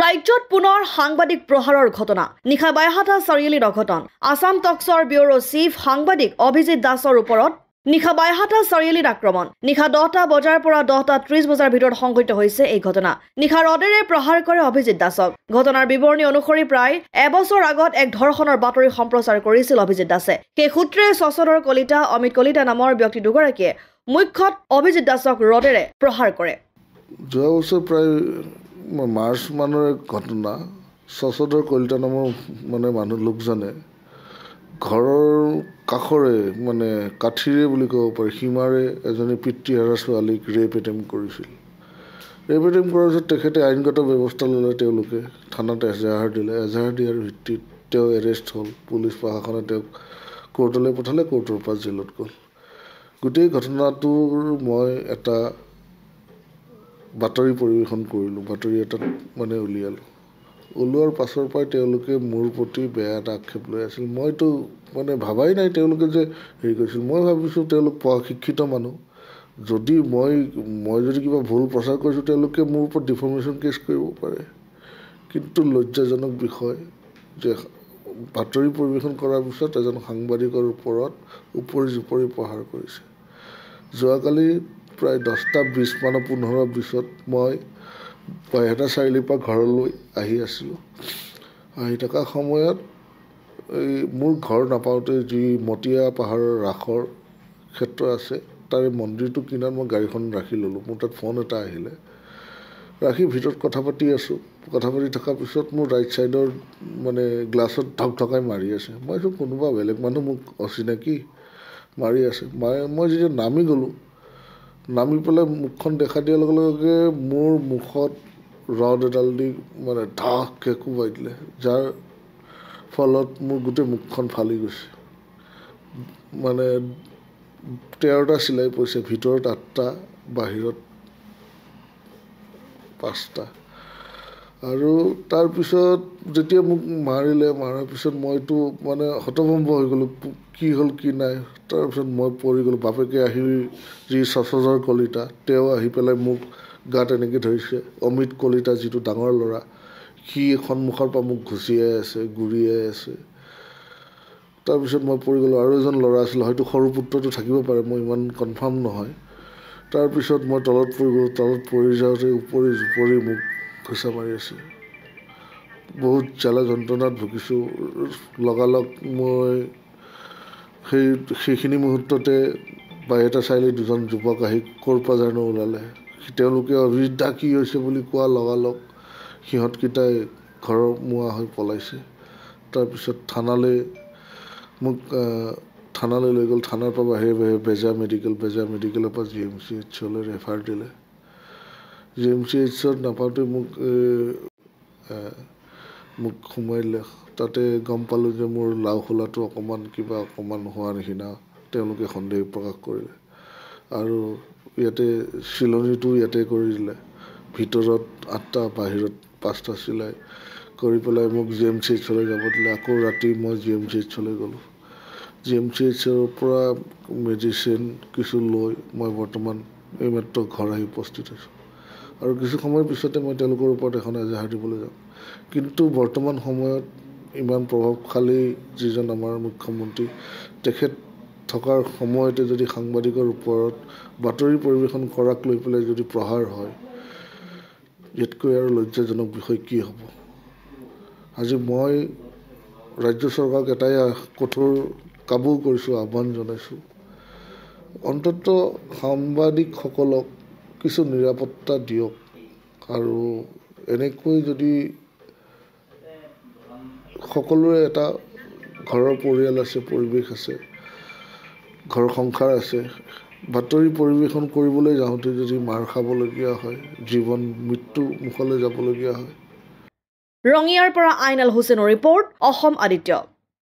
ৰাজ্যত পুনৰ সাংবাদিক প্ৰহাৰৰ ঘটনা নিশা বাইহাটা চাৰিআলিৰ অঘটন আছাম টক্সৰ ব্যুৰ' চিফ সাংবাদিক অভিজিত দাসৰ ওপৰত নিশা বাইহাটা চাৰিআলিত আক্ৰমণ নিশা দহটা বজাৰ পৰা দহটা ত্ৰিশ বজাৰ ভিতৰত সংঘটিত হৈছে এই ঘটনা নিশা ৰদেৰে প্ৰহাৰ কৰে অভিজিত দাসক ঘটনাৰ বিৱৰণী অনুসৰি প্ৰায় এবছৰ আগত এক ধৰ্ষণৰ বাতৰি সম্প্ৰচাৰ কৰিছিল অভিজিত দাসে সেই সূত্ৰে সচদৰ কলিতা অমিত কলিতা নামৰ ব্যক্তি দুগৰাকীয়ে মুখ্যত অভিজিত দাসক ৰদেৰে প্ৰহাৰ কৰে মাৰ্চ মানৰ ঘটনা চচদৰ কলিতা নামৰ মানে মানুহ লোকজনে ঘৰৰ কাষৰে মানে কাঠিৰে বুলি ক'ব পাৰি সীমাৰে এজনী পিতৃহাৰা ছোৱালীক ৰেপ এটেম কৰিছিল ৰেপ এটেম কৰাৰ পিছত তেখেতে আইনগত ব্যৱস্থা ল'লে তেওঁলোকে থানাত এজাহাৰ দিলে এজাহাৰ দিয়াৰ ভিত্তিত তেওঁ এৰেষ্ট হ'ল পুলিচ প্ৰশাসনে তেওঁক কোৰ্টলৈ পঠালে কোৰ্টৰ পৰা জেলত গ'ল গোটেই ঘটনাটোৰ মই এটা বাতৰি পৰিৱেশন কৰিলোঁ বাতৰি এটাত মানে উলিয়ালোঁ ওলোৱাৰ পাছৰ পৰাই তেওঁলোকে মোৰ প্ৰতি বেয়া এটা আক্ষেপ লৈ আছিল মইতো মানে ভবাই নাই তেওঁলোকে যে হেৰি কৰিছিল মই ভাবিছোঁ তেওঁলোক পঢ়া শিক্ষিত মানুহ যদি মই মই যদি কিবা ভুল প্ৰচাৰ কৰিছোঁ তেওঁলোকে মোৰ ওপৰত ডিফৰ্মেশ্যন কেছ কৰিব পাৰে কিন্তু লজ্জাজনক বিষয় যে বাতৰি পৰিৱেশন কৰাৰ পিছত এজন সাংবাদিকৰ ওপৰত ওপৰি জুপৰি প্ৰহাৰ কৰিছে যোৱাকালি প্ৰায় দহটা বিছ মানৰ পোন্ধৰ বিছত মই বাইহাটা চাৰিআলিৰ পৰা ঘৰলৈ আহি আছিলোঁ আহি থকা সময়ত এই মোৰ ঘৰ নাপাওঁতে যি মটীয়া পাহাৰৰ ৰাসৰ ক্ষেত্ৰ আছে তাৰে মন্দিৰটো কিনাত মই গাড়ীখন ৰাখি ল'লোঁ মোৰ তাত ফোন এটা আহিলে ৰাখি ভিতৰত কথা পাতি আছোঁ কথা পাতি থকাৰ পিছত মোৰ ৰাইট ছাইডৰ মানে গ্লাছত ঢকঢকাই মাৰি আছে মই ভাবিছোঁ কোনোবা বেলেগ মানুহ মোক অচিনাকি মাৰি আছে মই মই যেতিয়া নামি গ'লোঁ নামি পেলাই মুখখন দেখা দিয়াৰ লগে লগে মোৰ মুখত ৰদ এডাল দি মানে ঢাককৈ কোবাই দিলে যাৰ ফলত মোৰ গোটেই মুখখন ফালি গৈছে মানে তেৰটা চিলাই পৰিছে ভিতৰত আঠটা বাহিৰত পাঁচটা আৰু তাৰপিছত যেতিয়া মোক মাৰিলে মৰাৰ পিছত মইতো মানে হতভম্ব হৈ গ'লোঁ কি হ'ল কি নাই তাৰপিছত মই পৰি গ'লোঁ বাপেকে আহি যি চচজৰ কলিতা তেওঁ আহি পেলাই মোক গাত এনেকৈ ধৰিছে অমিত কলিতা যিটো ডাঙৰ ল'ৰা সি সন্মুখৰ পৰা মোক ঘুচিয়াই আছে গুৰিয়াই আছে তাৰপিছত মই পৰি গ'লোঁ আৰু এজন ল'ৰা আছিল হয়তো সৰু পুত্ৰটো থাকিব পাৰে মই ইমান কনফাৰ্ম নহয় তাৰপিছত মই তলত পৰি গ'লোঁ তলত পৰি যাওঁতে উপৰি জুপৰি মোক ফেঁচা মাৰি আছে বহুত জ্বালা যন্ত্ৰণাত ভুগিছোঁ লগালগ মই সেই সেইখিনি মুহূৰ্ততে বাইহেটা চাৰিআলি দুজন যুৱক আহি ক'ৰ পৰা জানো ওলালে তেওঁলোকে অভিজ্ঞতা কি হৈছে বুলি কোৱা লগালগ সিহঁতকেইটাই ঘৰৰ মোৱা হৈ পলাইছে তাৰপিছত থানালৈ মোক থানালৈ লৈ গ'ল থানাৰ পৰা বাহিৰে বাহিৰে বেজা মেডিকেল বেজা মেডিকেলৰ পৰা জি এম চি এইচলৈ ৰেফাৰ দিলে যে এম চি এইচত নাপাওঁতে মোক মোক সোমাই দিলে তাতে গম পালোঁ যে মোৰ লাও খোলাটো অকণমান কিবা অকণমান হোৱাৰ নিচিনা তেওঁলোকে সন্দেহ প্ৰকাশ কৰিলে আৰু ইয়াতে চিলনিটো ইয়াতে কৰি দিলে ভিতৰত আঠটা বাহিৰত পাঁচটা চিলাই কৰি পেলাই মোক জি এম চি এইচলৈ যাব দিলে আকৌ ৰাতি মই জি এম চি এইচলৈ গ'লোঁ জি এম চি এইচৰ পৰা মেডিচিন কিছু লৈ মই বৰ্তমান এইমাত্ৰ ঘৰ আহি উপস্থিত হৈছোঁ আৰু কিছু সময়ৰ পিছতে মই তেওঁলোকৰ ওপৰত এখন এজাহাৰ দিবলৈ যাওঁ কিন্তু বৰ্তমান সময়ত ইমান প্ৰভাৱশালী যিজন আমাৰ মুখ্যমন্ত্ৰী তেখেত থকাৰ সময়তে যদি সাংবাদিকৰ ওপৰত বাতৰি পৰিৱেশন কৰাক লৈ পেলাই যদি প্ৰহাৰ হয় ইয়াতকৈ আৰু লজ্জাজনক বিষয় কি হ'ব আজি মই ৰাজ্য চৰকাৰক এটাই কঠোৰ কাবু কৰিছোঁ আহ্বান জনাইছোঁ অন্তত সাংবাদিকসকলক কিছু নিৰাপত্তা দিয়ক আৰু এনেকৈ যদি সকলোৰে এটা ঘৰৰ পৰিয়াল আছে পৰিৱেশ আছে ঘৰ সংসাৰ আছে বাতৰি পৰিৱেশন কৰিবলৈ যাওঁতে যদি মাৰ খাবলগীয়া হয় জীৱন মৃত্যু মুখলৈ যাবলগীয়া হয় ৰঙিয়াৰ পৰা আইনাল হুছেইনৰ ৰিপৰ্ট অসম আদিত্য